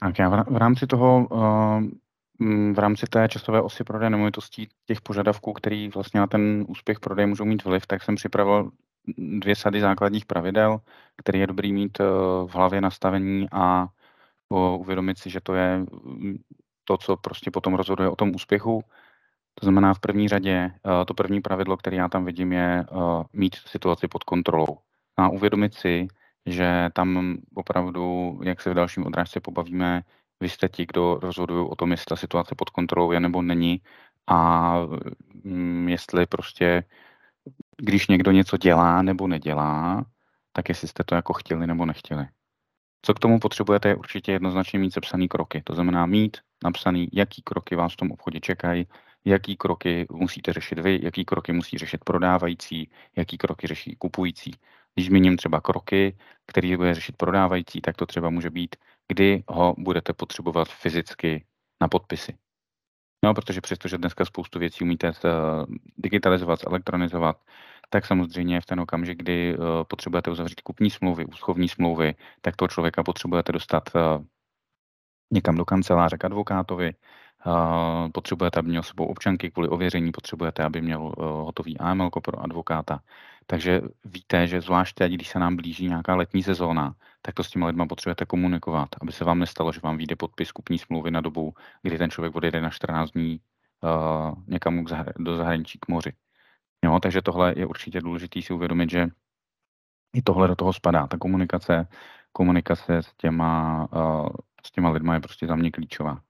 Tak já v rámci toho, eh, mm, v rámci té časové osy prodeje nemovitostí, těch požadavků, který vlastně na ten úspěch prodeje můžou mít vliv, tak jsem připravil dvě sady základních pravidel, které je dobrý mít eh, v hlavě nastavení a eh, uvědomit si, že to je mm, to, co prostě potom rozhoduje o tom úspěchu. To znamená v první řadě, to první pravidlo, které já tam vidím, je mít situaci pod kontrolou. A uvědomit si, že tam opravdu, jak se v dalším odrážce pobavíme, vy jste ti, kdo rozhodují o tom, jestli ta situace pod kontrolou je nebo není a mm, jestli prostě, když někdo něco dělá nebo nedělá, tak jestli jste to jako chtěli nebo nechtěli. Co k tomu potřebujete, je určitě jednoznačně mít sepsaný kroky. To znamená mít napsaný, jaký kroky vás v tom obchodě čekají, jaký kroky musíte řešit vy, jaký kroky musí řešit prodávající, jaký kroky řeší kupující. Když zmíním třeba kroky, který bude řešit prodávající, tak to třeba může být, kdy ho budete potřebovat fyzicky na podpisy. No, protože přestože dneska spoustu věcí umíte eh, digitalizovat, elektronizovat, tak samozřejmě v ten okamžik, kdy eh, potřebujete uzavřít kupní smlouvy, úschovní smlouvy, tak toho člověka potřebujete dostat eh, někam do kanceláře k advokátovi, Eh, potřebujete, aby měl sebou občanky kvůli ověření, potřebujete, aby měl eh, hotový AML pro advokáta. Takže víte, že zvlášť teď, když se nám blíží nějaká letní sezóna, tak to s těmi lidmi potřebujete komunikovat, aby se vám nestalo, že vám vyjde podpis kupní smlouvy na dobu, kdy ten člověk odejde na 14 dní uh, někam k zahr- do zahraničí k moři. Jo, takže tohle je určitě důležité si uvědomit, že i tohle do toho spadá. Ta komunikace, komunikace s těma, uh, s těma lidma je prostě za mě klíčová.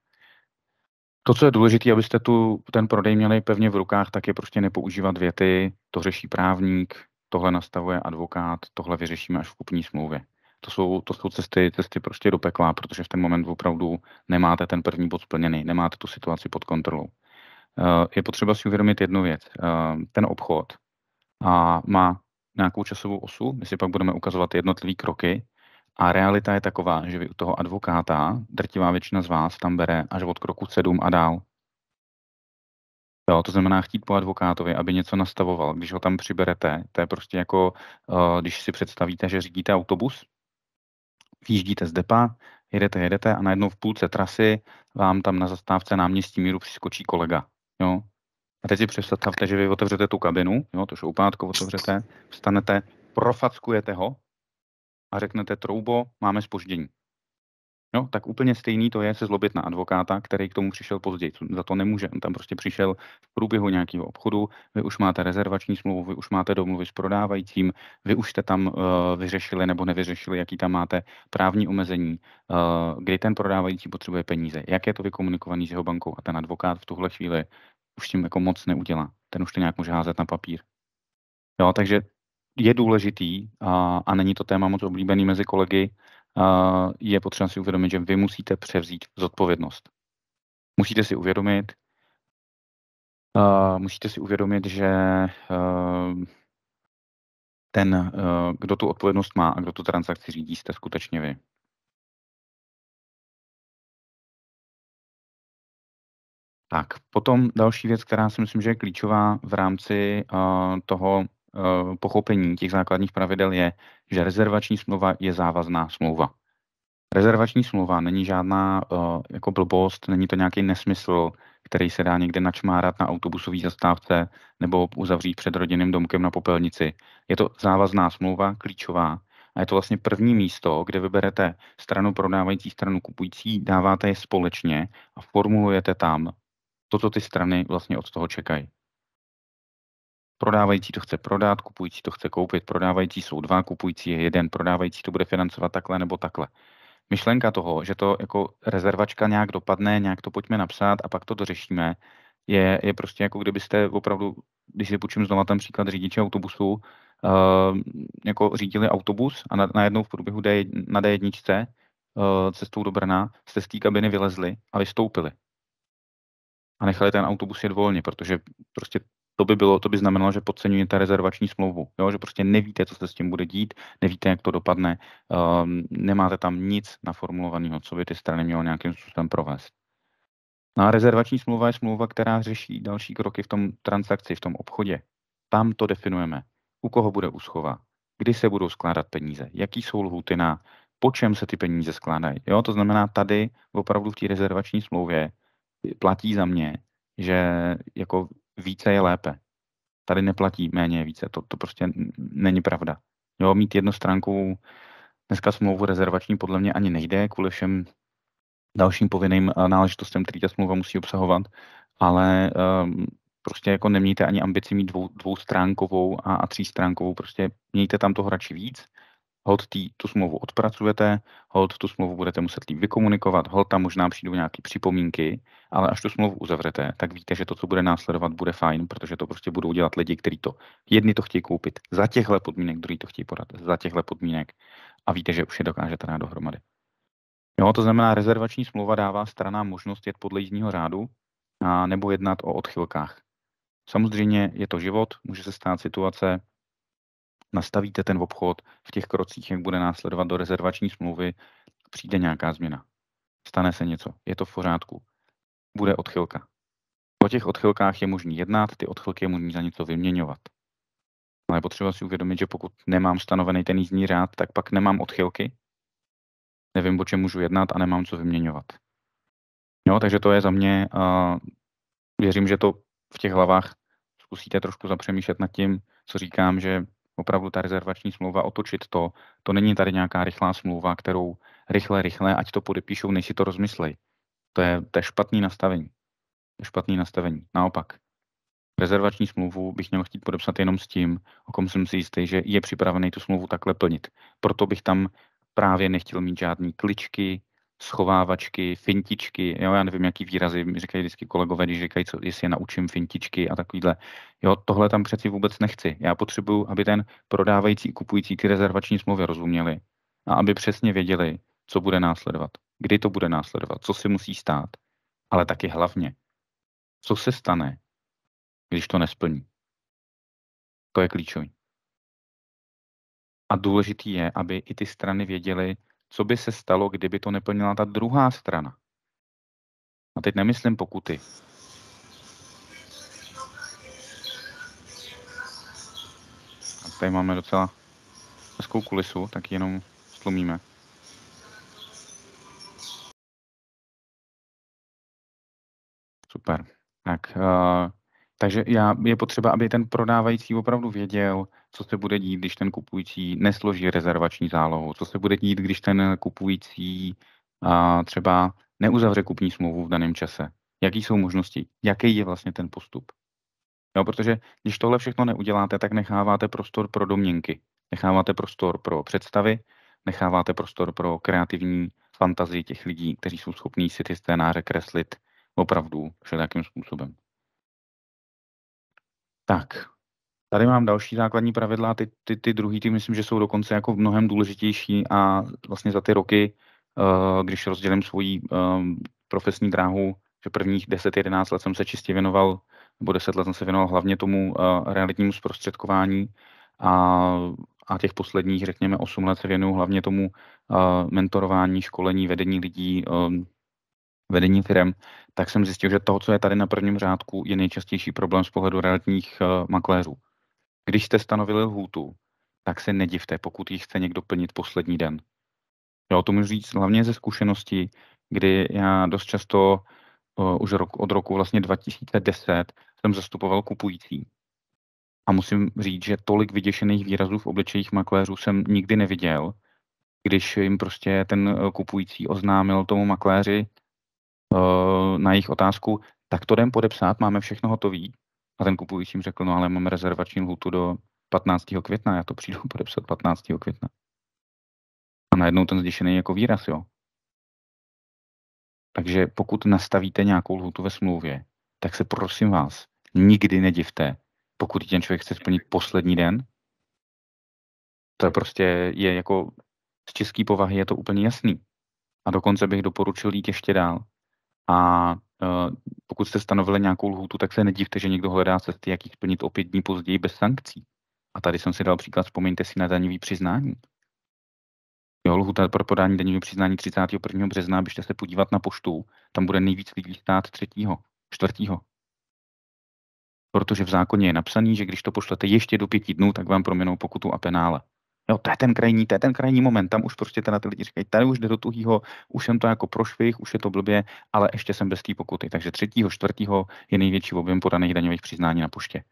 To, co je důležité, abyste tu, ten prodej měli pevně v rukách, tak je prostě nepoužívat věty, to řeší právník, tohle nastavuje advokát, tohle vyřešíme až v kupní smlouvě. To jsou, to jsou cesty, cesty prostě do pekla, protože v ten moment opravdu nemáte ten první bod splněný, nemáte tu situaci pod kontrolou. Eh, je potřeba si uvědomit jednu věc. Eh, ten obchod a má nějakou časovou osu, my si pak budeme ukazovat jednotlivé kroky, a realita je taková, že vy u toho advokáta, drtivá většina z vás tam bere až od kroku 7 a dál. Jo, to znamená chtít po advokátovi, aby něco nastavoval. Když ho tam přiberete, to je prostě jako, eh, když si představíte, že řídíte autobus, vyjíždíte z depa, jedete, jedete a najednou v půlce trasy vám tam na zastávce náměstí míru přiskočí kolega. Jo? A teď si představte, že vy otevřete tu kabinu, jo, to šoupátko otevřete, vstanete, profackujete ho, a řeknete troubo, máme spoždění. No, tak úplně stejný to je se zlobit na advokáta, který k tomu přišel později. Za to nemůže. On tam prostě přišel v průběhu nějakého obchodu, vy už máte rezervační smlouvu, vy už máte domluvy s prodávajícím, vy už jste tam uh, vyřešili nebo nevyřešili, jaký tam máte právní omezení, uh, kdy ten prodávající potřebuje peníze, jak je to vykomunikovaný s jeho bankou a ten advokát v tuhle chvíli už tím jako moc neudělá. Ten už to nějak může házet na papír. Jo, takže je důležitý a, a není to téma moc oblíbený mezi kolegy, a je potřeba si uvědomit, že vy musíte převzít zodpovědnost. Musíte si uvědomit, a, musíte si uvědomit, že a, ten, a, kdo tu odpovědnost má a kdo tu transakci řídí, jste skutečně vy. Tak, potom další věc, která si myslím, že je klíčová v rámci uh, toho Eh, pochopení těch základních pravidel je, že rezervační smlouva je závazná smlouva. Rezervační smlouva není žádná eh, jako blbost, není to nějaký nesmysl, který se dá někde načmárat na autobusové zastávce nebo uzavřít před rodinným domkem na popelnici. Je to závazná smlouva, klíčová, a je to vlastně první místo, kde vyberete stranu prodávající, stranu kupující, dáváte je společně a formulujete tam to, co ty strany vlastně od toho čekají. Prodávající to chce prodat, kupující to chce koupit, prodávající jsou dva, kupující je jeden, prodávající to bude financovat takhle nebo takhle. Myšlenka toho, že to jako rezervačka nějak dopadne, nějak to pojďme napsat a pak to dořešíme, je, je prostě jako kdybyste opravdu, když si půjčím znovu ten příklad řidiče autobusu, uh, jako řídili autobus a na, najednou v průběhu D, na D1 uh, eh, cestou do Brna jste z té kabiny vylezli a vystoupili. A nechali ten autobus jet volně, protože prostě to by bylo, to by znamenalo, že podceňujete rezervační smlouvu, jo? že prostě nevíte, co se s tím bude dít, nevíte, jak to dopadne, um, nemáte tam nic naformulovaného, co by ty strany mělo nějakým způsobem provést. No a rezervační smlouva je smlouva, která řeší další kroky v tom transakci, v tom obchodě. Tam to definujeme. U koho bude úschova, kdy se budou skládat peníze, jaký jsou lhuty na, po čem se ty peníze skládají. Jo, to znamená, tady opravdu v té rezervační smlouvě platí za mě, že jako více je lépe. Tady neplatí méně je více, to, to prostě není pravda. Jo, mít jednu stránku dneska smlouvu rezervační podle mě ani nejde kvůli všem dalším povinným eh, náležitostem, který ta smlouva musí obsahovat, ale um, prostě jako nemějte ani ambici mít dvou, dvoustránkovou a, a třístránkovou, prostě mějte tam toho radši víc, hold tý, tu smlouvu odpracujete, hold tu smlouvu budete muset líp vykomunikovat, hold tam možná přijdou nějaké připomínky, ale až tu smlouvu uzavřete, tak víte, že to, co bude následovat, bude fajn, protože to prostě budou dělat lidi, kteří to, jedni to chtějí koupit za těchto podmínek, druhý to chtějí podat za těchto podmínek a víte, že už je dokážete dát dohromady. Jo, to znamená, rezervační smlouva dává stranám možnost jet podle jízdního řádu a nebo jednat o odchylkách. Samozřejmě je to život, může se stát situace, nastavíte ten obchod v těch krocích, jak bude následovat do rezervační smlouvy, přijde nějaká změna. Stane se něco, je to v pořádku. Bude odchylka. Po těch odchylkách je možný jednat, ty odchylky je možný za něco vyměňovat. Ale je potřeba si uvědomit, že pokud nemám stanovený ten jízdní řád, tak pak nemám odchylky, nevím, o čem můžu jednat a nemám co vyměňovat. Jo, takže to je za mě, a věřím, že to v těch hlavách zkusíte trošku zapřemýšlet nad tím, co říkám, že opravdu ta rezervační smlouva, otočit to. To není tady nějaká rychlá smlouva, kterou rychle, rychle, ať to podepíšou, než si to rozmyslej. To je, to je špatný nastavení. To je špatný nastavení. Naopak, rezervační smlouvu bych měl chtít podepsat jenom s tím, o kom jsem si jistý, že je připravený tu smlouvu takhle plnit. Proto bych tam právě nechtěl mít žádný kličky, schovávačky, fintičky, jo, já nevím, jaký výrazy mi říkají vždycky kolegové, když říkají, co, jestli je naučím fintičky a takovýhle. Jo, tohle tam přeci vůbec nechci. Já potřebuju, aby ten prodávající, kupující ty rezervační smlouvy rozuměli a aby přesně věděli, co bude následovat, kdy to bude následovat, co si musí stát, ale taky hlavně, co se stane, když to nesplní. To je klíčový. A důležitý je, aby i ty strany věděly, co by se stalo, kdyby to neplnila ta druhá strana. A teď nemyslím pokuty. A tady máme docela hezkou kulisu, tak jenom slumíme. Super. Tak, eh, takže já, je potřeba, aby ten prodávající opravdu věděl, co se bude dít, když ten kupující nesloží rezervační zálohu, co se bude dít, když ten kupující a, třeba neuzavře kupní smlouvu v daném čase. Jaký jsou možnosti? Jaký je vlastně ten postup? Jo, protože když tohle všechno neuděláte, tak necháváte prostor pro domněnky, necháváte prostor pro představy, necháváte prostor pro kreativní fantazii těch lidí, kteří jsou schopní si ty scénáře kreslit opravdu všelijakým způsobem. Tak, tady mám další základní pravidla, ty, ty, ty druhý ty myslím, že jsou dokonce jako mnohem důležitější a vlastně za ty roky, eh, když rozdělím svoji eh, profesní dráhu, že prvních 10-11 let jsem se čistě věnoval, nebo 10 let jsem se věnoval hlavně tomu eh, realitnímu zprostředkování a, a těch posledních, řekněme, 8 let se věnuju hlavně tomu mentorování, školení, vedení lidí, vedení firm, tak jsem zjistil, že toho, co je tady na prvním řádku, je nejčastější problém z pohledu realitních eh, makléřů. Když jste stanovili lhůtu, tak se nedivte, pokud ji chce někdo plnit poslední den. Já to můžu říct hlavně ze zkušenosti, kdy já dost často uh, už rok, od roku vlastně 2010 jsem zastupoval kupující. A musím říct, že tolik vyděšených výrazů v obličejích makléřů jsem nikdy neviděl, když jim prostě ten eh, kupující oznámil tomu makléři, Eh, na jejich otázku, tak to jdem podepsat, máme všechno hotový. A ten kupující jim řekl, no ale mám rezervační lhutu do 15. května, já to přijdu podepsat 15. května. A najednou ten zděšený jako výraz, jo. Takže pokud nastavíte nějakou lhutu ve smlouvě, tak se prosím vás, nikdy nedivte, pokud ten člověk chce splnit poslední den. To je prostě, je jako z české povahy je to úplně jasný. A dokonce bych doporučil jít ještě dál a e, pokud jste stanovili nějakou lhůtu, tak se nedívte, že někdo hledá cesty, jak ji splnit o pět dní později bez sankcí. A tady jsem si dal příklad, vzpomeňte si na daňový přiznání. Jo, lhůta pro podání daňového přiznání 31. března, Byste se podívat na poštu, tam bude nejvíc lidí stát 3. 4. Protože v zákoně je napsaný, že když to pošlete ještě do pěti dnů, tak vám proměnou pokutu a penále. Jo, no, to je ten krajní, to je ten krajní moment, tam už prostě teda ty lidi říkají, tady už jde do tuhýho, už jsem to jako prošvih, už je to blbě, ale ještě jsem bez té pokuty. Takže třetího, čtvrtýho je největší objem podaných daňových přiznání na poště.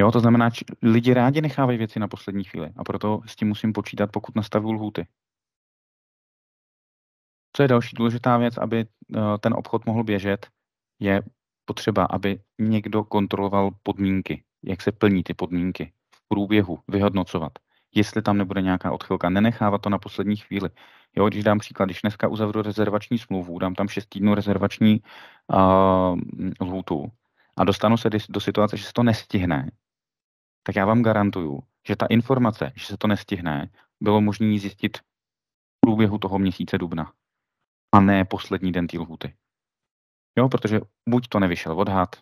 Jo, to znamená, či, lidi rádi nechávají věci na poslední chvíli a proto s tím musím počítat, pokud nastavu lhůty. Co je další důležitá věc, aby eh, ten obchod mohl běžet, je potřeba, aby někdo kontroloval podmínky, jak se plní ty podmínky průběhu vyhodnocovat, jestli tam nebude nějaká odchylka, nenechávat to na poslední chvíli. Jo, když dám příklad, když dneska uzavřu rezervační smlouvu, dám tam 6 týdnů rezervační uh, lhůtu a dostanu se do situace, že se to nestihne, tak já vám garantuju, že ta informace, že se to nestihne, bylo možné zjistit v průběhu toho měsíce dubna a ne poslední den té lhuty. Jo, protože buď to nevyšel odhad,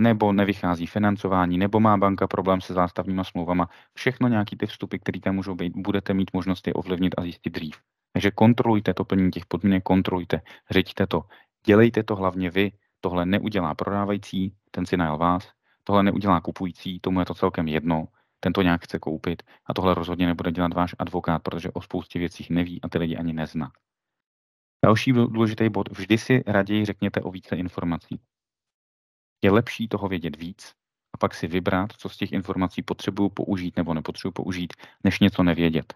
nebo nevychází financování, nebo má banka problém se zástavníma smlouvama. Všechno nějaký ty vstupy, které tam můžou být, budete mít možnost je ovlivnit a zjistit dřív. Takže kontrolujte to plnění těch podmínek, kontrolujte, řiďte to. Dělejte to hlavně vy. Tohle neudělá prodávající, ten si najal vás. Tohle neudělá kupující, tomu je to celkem jedno. Ten to nějak chce koupit a tohle rozhodně nebude dělat váš advokát, protože o spoustě věcí neví a ty lidi ani nezná. Další důležitý bod, vždy si raději řekněte o více informací je lepší toho vědět víc a pak si vybrat, co z těch informací potřebuju použít nebo nepotřebuju použít, než něco nevědět.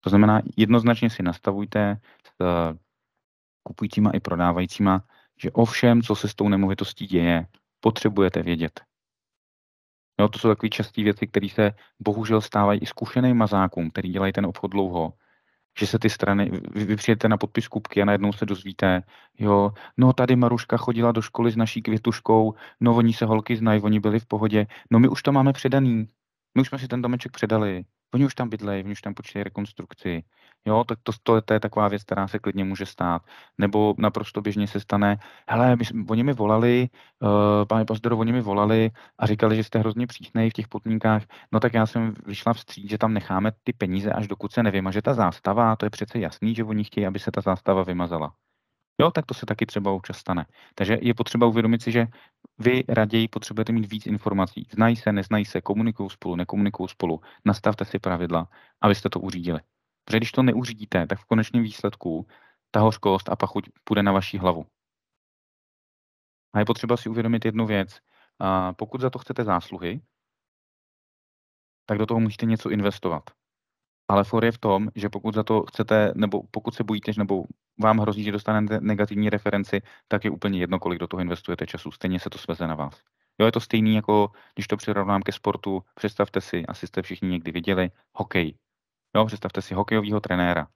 To znamená, jednoznačně si nastavujte s eh, kupujícíma i prodávajícíma, že o všem, co se s tou nemovitostí děje, potřebujete vědět. Jo, to jsou takové časté věci, které se bohužel stávají i zkušeným mazákům, který dělají ten obchod dlouho, že se ty strany, vy, vy přijete na podpis kupky a najednou se dozvíte, jo, no tady Maruška chodila do školy s naší květuškou, no oni se holky znají, oni byli v pohodě, no my už to máme předaný, my už jsme si ten domeček předali, Oni už tam bydlejí, oni už tam počítají rekonstrukci. Jo, tak to, to, to je taková věc, která se klidně může stát. Nebo naprosto běžně se stane, hele, my, oni mi volali, uh, pane Pazdoro, oni mi volali a říkali, že jste hrozně přísnej v těch podmínkách, no tak já jsem vyšla vstříc, že tam necháme ty peníze, až dokud se nevymaže ta zástava, to je přece jasný, že oni chtějí, aby se ta zástava vymazala. Jo, tak to se taky třeba občas stane. Takže je potřeba uvědomit si, že vy raději potřebujete mít víc informací. Znají se, neznají se, komunikují spolu, nekomunikují spolu. Nastavte si pravidla, abyste to uřídili. Protože když to neuřídíte, tak v konečném výsledku ta hořkost a pachuť půjde na vaši hlavu. A je potřeba si uvědomit jednu věc. Pokud za to chcete zásluhy, tak do toho můžete něco investovat. Ale for je v tom, že pokud za to chcete, nebo pokud se bojíte, nebo vám hrozí, že dostanete negativní referenci, tak je úplně jedno, kolik do toho investujete času. Stejně se to sveze na vás. Jo, je to stejný jako, když to přirovnám ke sportu, představte si, asi jste všichni někdy viděli, hokej. Jo, představte si hokejového trenéra.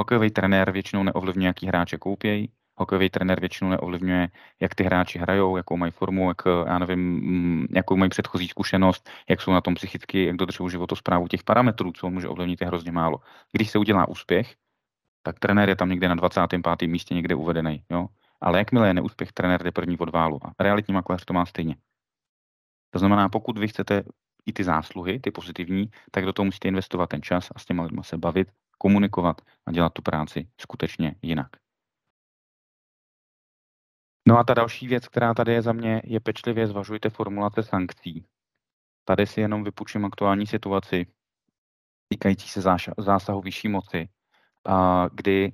Hokejový trenér většinou neovlivňuje, jaký hráče koupějí, hokejový trenér většinou neovlivňuje, jak ty hráči hrajou, jakou mají formu, jak, já nevím, mm, jakou mají předchozí zkušenost, jak jsou na tom psychicky, jak dodržují životosprávu těch parametrů, co on může ovlivnit, je hrozně málo. Když se udělá úspěch, tak trenér je tam někde na 25. místě někde uvedený. Jo? Ale jakmile je neúspěch, trenér jde první od válu. A realitní makléř to má stejně. To znamená, pokud vy chcete i ty zásluhy, ty pozitivní, tak do toho musíte investovat ten čas a s těma lidma se bavit, komunikovat a dělat tu práci skutečně jinak. No a ta další věc, která tady je za mě, je pečlivě zvažujte formulace sankcí. Tady si jenom vypučím aktuální situaci týkající se zásahu vyšší moci, kdy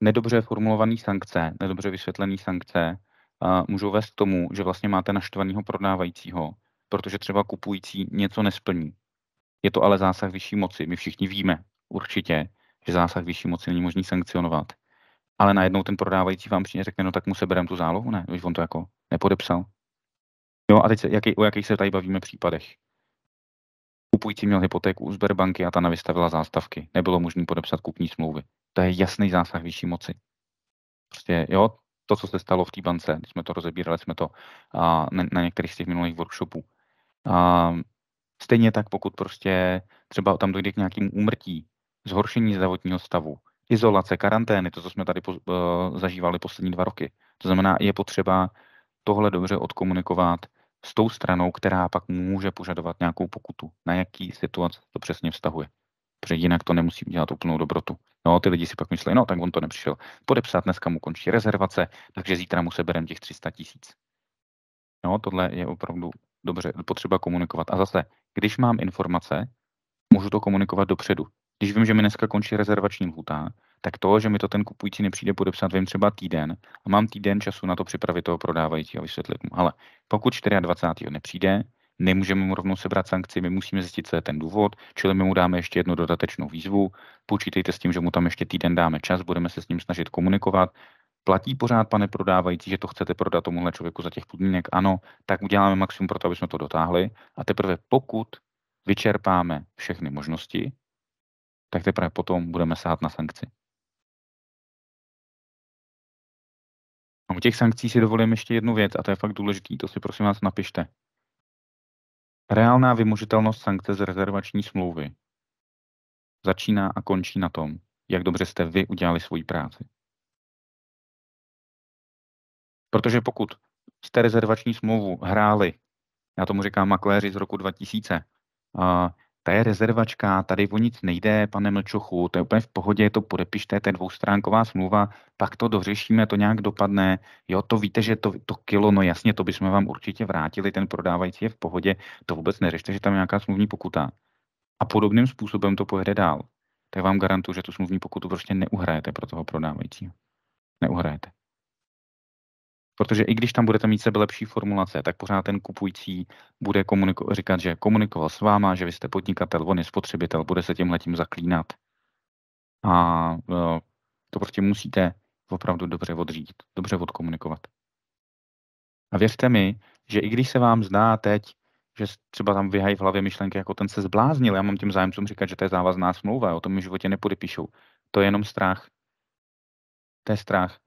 nedobře formulované sankce, nedobře vysvětlené sankce můžou vést k tomu, že vlastně máte naštvaného prodávajícího, protože třeba kupující něco nesplní. Je to ale zásah vyšší moci. My všichni víme určitě, že zásah vyšší moci není možný sankcionovat ale najednou ten prodávající vám přijde řekne, no tak mu sebereme tu zálohu, ne, když on to jako nepodepsal. Jo, a teď se, jaký, o jakých se tady bavíme případech? Kupující měl hypotéku u Sberbanky a ta nevystavila zástavky. Nebylo možné podepsat kupní smlouvy. To je jasný zásah vyšší moci. Prostě, jo, to, co se stalo v té bance, když jsme to rozebírali, jsme to a, na, na některých z těch minulých workshopů. A, stejně tak, pokud prostě třeba tam dojde k nějakému úmrtí, zhoršení zdravotního stavu, izolace, karantény, to, co jsme tady po, uh, zažívali poslední dva roky. To znamená, je potřeba tohle dobře odkomunikovat s tou stranou, která pak může požadovat nějakou pokutu, na jaký situace to přesně vztahuje. Protože jinak to nemusí dělat úplnou dobrotu. No, ty lidi si pak myslí, no, tak on to nepřišel podepsat, dneska mu končí rezervace, takže zítra mu seberem těch 300 tisíc. No, tohle je opravdu dobře potřeba komunikovat. A zase, když mám informace, můžu to komunikovat dopředu když vím, že mi dneska končí rezervační lhůta, tak to, že mi to ten kupující nepřijde podepsat, vím třeba týden a mám týden času na to připravit toho prodávajícího a vysvětlit mu. Ale pokud 24. nepřijde, nemůžeme mu rovnou sebrat sankci, my musíme zjistit, co je ten důvod, čili my mu dáme ještě jednu dodatečnou výzvu, počítejte s tím, že mu tam ještě týden dáme čas, budeme se s ním snažit komunikovat, platí pořád, pane prodávající, že to chcete prodat tomuhle člověku za těch podmínek? Ano, tak uděláme maximum pro to, aby jsme to dotáhli. A teprve pokud vyčerpáme všechny možnosti, tak teprve potom budeme sát na sankci. A u těch sankcí si dovolím ještě jednu věc, a to je fakt důležitý, to si prosím vás napište. Reálná vymožitelnost sankce z rezervační smlouvy začíná a končí na tom, jak dobře jste vy udělali svoji práci. Protože pokud jste rezervační smlouvu hráli, já tomu říkám makléři z roku 2000, ta je rezervačka, tady o nic nejde, pane Mlčochu, to je úplně v pohodě, to podepište, to je dvoustránková smlouva, pak to dořešíme, to nějak dopadne, jo, to víte, že to, to kilo, no jasně, to bychom vám určitě vrátili, ten prodávající je v pohodě, to vůbec neřešte, že tam je nějaká smluvní pokuta. A podobným způsobem to pojede dál. Tak vám garantuju, že tu smluvní pokutu prostě neuhrajete pro toho prodávajícího. Neuhrajete. Protože i když tam budete mít sebe lepší formulace, tak pořád ten kupující bude komuniko- říkat, že komunikoval s váma, že vy jste podnikatel, on je spotřebitel, bude se tím letím zaklínat. A e, to prostě musíte opravdu dobře odřídit, dobře odkomunikovat. A věřte mi, že i když se vám zdá teď, že třeba tam vyhají v hlavě myšlenky, jako ten se zbláznil, já mám těm zájemcům říkat, že to je závazná smlouva, o tom mi životě nepodepíšou. To je jenom strach. To je strach.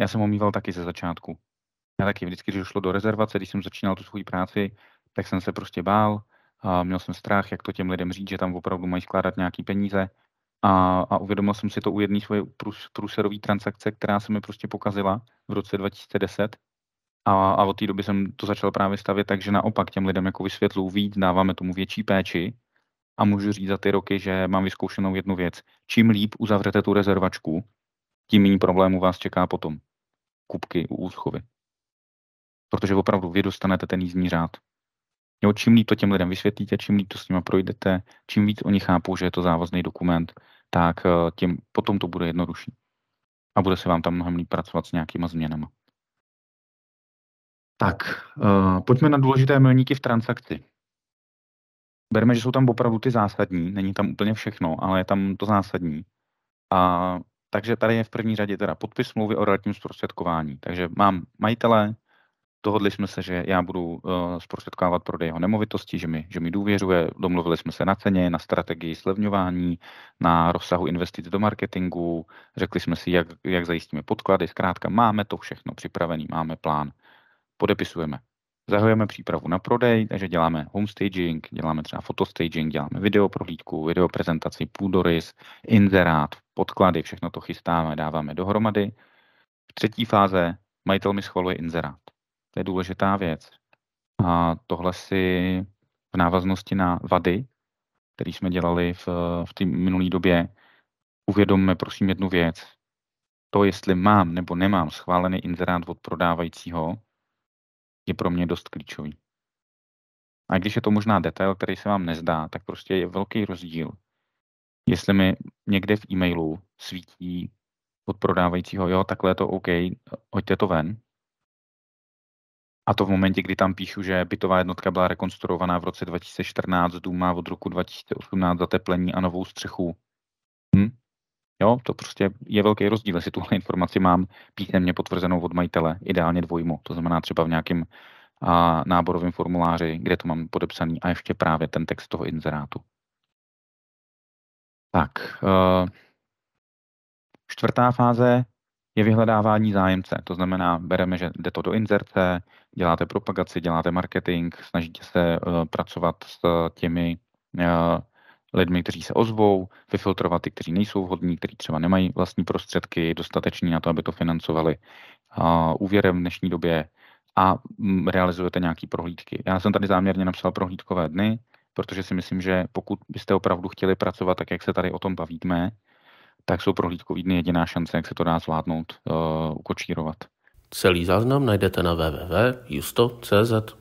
Já jsem mýval taky ze začátku. Já taky vždycky, když šlo do rezervace, když jsem začínal tu svou práci, tak jsem se prostě bál, a měl jsem strach, jak to těm lidem říct, že tam opravdu mají skládat nějaký peníze. A, a uvědomil jsem si to u jedné svoje prus, pruserové transakce, která se mi prostě pokazila v roce 2010. A, a od té doby jsem to začal právě stavět takže naopak těm lidem jako vysvětlu víc, dáváme tomu větší péči a můžu říct za ty roky, že mám vyzkoušenou jednu věc. Čím líp uzavřete tu rezervačku, tím méně problémů vás čeká potom kupky u úschovy. Protože opravdu vy dostanete ten jízdní řád. Jo, čím líp to těm lidem vysvětlíte, čím líp to s nimi projdete, čím víc oni chápou, že je to závazný dokument, tak eh, tím potom to bude jednodušší. A bude se vám tam mnohem líp pracovat s nějakýma změnama. Tak, uh, pojďme na důležité milníky v transakci. Berme, že jsou tam opravdu ty zásadní, není tam úplně všechno, ale je tam to zásadní. A takže tady je v první řadě teda podpis smlouvy o realitním zprostředkování. Takže mám majitele, dohodli jsme se, že já budu uh, zprostředkovávat prodej jeho nemovitosti, že mi, že mi důvěřuje, domluvili jsme se na ceně, na strategii slevňování, na rozsahu investic do marketingu, řekli jsme si, jak, jak zajistíme podklady, zkrátka máme to všechno připravený, máme plán, podepisujeme. Zahajujeme přípravu na prodej, takže děláme home staging, děláme třeba fotostaging, děláme video prohlídku, video prezentaci půdorys, inzerát, podklady, všechno to chystáme, dáváme dohromady. V třetí fáze majitel mi schvaluje inzerát. To je důležitá věc. A tohle si v návaznosti na vady, který jsme dělali v, v té minulé době, uvědomme prosím jednu věc. To, jestli mám nebo nemám schválený inzerát od prodávajícího, je pro mě dost klíčový. A když je to možná detail, který se vám nezdá, tak prostě je velký rozdíl, jestli mi někde v e-mailu svítí od prodávajícího, jo, takhle je to OK, hoďte to ven. A to v momentě, kdy tam píšu, že bytová jednotka byla rekonstruovaná v roce 2014, dům má od roku 2018 zateplení a novou střechu. Hm? Jo, to prostě je velký rozdíl, jestli tuhle informaci mám písemně potvrzenou od majitele, ideálně dvojmo, to znamená třeba v nějakém náborovém formuláři, kde to mám podepsaný a ještě právě ten text toho inzerátu. Tak, eh, čtvrtá fáze je vyhledávání zájemce. To znamená, bereme, že jde to do inzerce, děláte propagaci, děláte marketing, snažíte se eh, pracovat s těmi eh, lidmi, kteří se ozvou, vyfiltrovat ty, kteří nejsou vhodní, kteří třeba nemají vlastní prostředky dostateční na to, aby to financovali úvěrem v dnešní době a mm, realizujete nějaké prohlídky. Já jsem tady záměrně napsal prohlídkové dny, protože si myslím, že pokud byste opravdu chtěli pracovat tak, jak se tady o tom bavíme, tak jsou prohlídkový dny jediná šance, jak se to dá zvládnout, uh, ukočírovat. Celý záznam najdete na www.justo.cz.